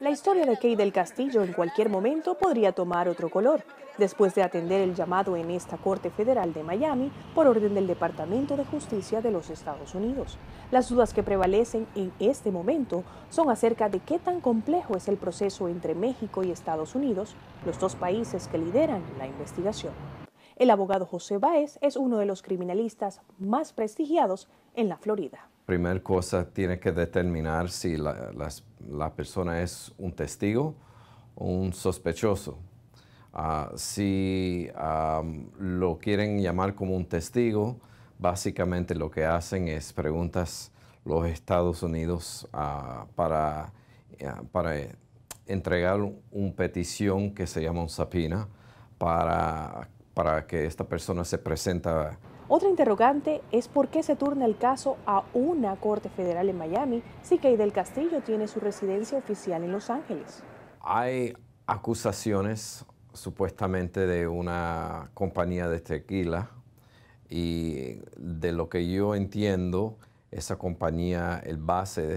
La historia de Key del Castillo en cualquier momento podría tomar otro color, después de atender el llamado en esta Corte Federal de Miami por orden del Departamento de Justicia de los Estados Unidos. Las dudas que prevalecen en este momento son acerca de qué tan complejo es el proceso entre México y Estados Unidos, los dos países que lideran la investigación. El abogado José Báez es uno de los criminalistas más prestigiados en la Florida. Primer cosa, tiene que determinar si las la persona es un testigo o un sospechoso. Ah, si lo quieren llamar como un testigo, básicamente lo que hacen es preguntas los Estados Unidos ah, ah, para, entregar una petición que se llama un sapina para, para que esta persona se presenta otra interrogante es por qué se turna el caso a una corte federal en Miami si Kay del Castillo tiene su residencia oficial en Los Ángeles. Hay acusaciones supuestamente de una compañía de tequila y de lo que yo entiendo, esa compañía, el base de